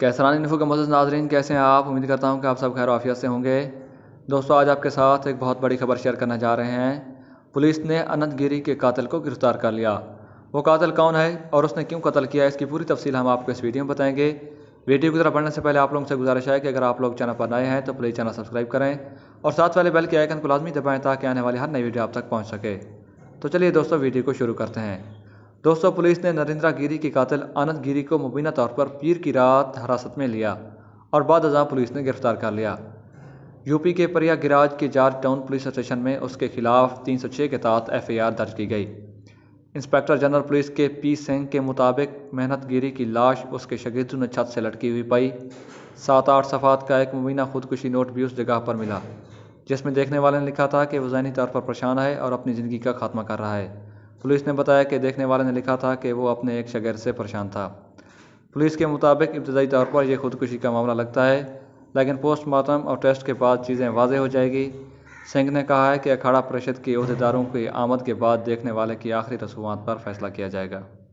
कैसरान info के मौजूद नाजरन कैसे हैं आप उम्मीद करता हूं कि आप सब खैर वाफियत से होंगे दोस्तों आज आपके साथ एक बहुत बड़ी खबर शेयर करने जा रहे हैं पुलिस ने अनंतगिरी के कातल को गिरफ्तार कर लिया वो कातल कौन है और उसने क्यों कतल किया इसकी पूरी तफसील हम आपको इस वीडियो में बताएंगे वीडियो की तरफ बढ़ने से पहले आप लोगों से गुजारिश है कि अगर आप लोग चैनल पर नए हैं तो प्लीज़ चैनल सब्सक्राइब करें और साथ वाले बेल के आइकन को लाजमी दबाएँ ताकि आने वाली हर नई वीडियो आप तक पहुँच सके तो चलिए दोस्तों वीडियो को शुरू करते हैं दोस्तों पुलिस ने नरेंद्रा गिरी के कातिल आनंद गिरी को मुबीना तौर पर पीर की रात हिरासत में लिया और बाद अजा पुलिस ने गिरफ्तार कर लिया यूपी के परिया गिराज के जार्ज टाउन पुलिस स्टेशन में उसके खिलाफ 306 के तहत एफआईआर दर्ज की गई inspector general police K P Singh के मुताबिक मेहनत गिरी की लाश उसके शगिर्दों ने छत से लटकी हुई पाई सात आठ सफ़ात का एक मुबीना खुदकुशी नोट भी उस जगह पर मिला जिसमें देखने वाले ने लिखा था कि वो जहनी तौर पर परेशान है और अपनी ज़िंदगी का खात्मा कर रहा है पुलिस ने बताया कि देखने वाले ने लिखा था कि वो अपने एक शगैर से परेशान था पुलिस के मुताबिक इब्तदाई तौर पर यह खुदकुशी का मामला लगता है लेकिन पोस्टमार्टम और टेस्ट के बाद चीज़ें वाजे हो जाएगी सिंह ने कहा है कि अखाड़ा परिषद के अहदेदारों की आमद के बाद देखने वाले की आखिरी रसूमात पर फैसला किया जाएगा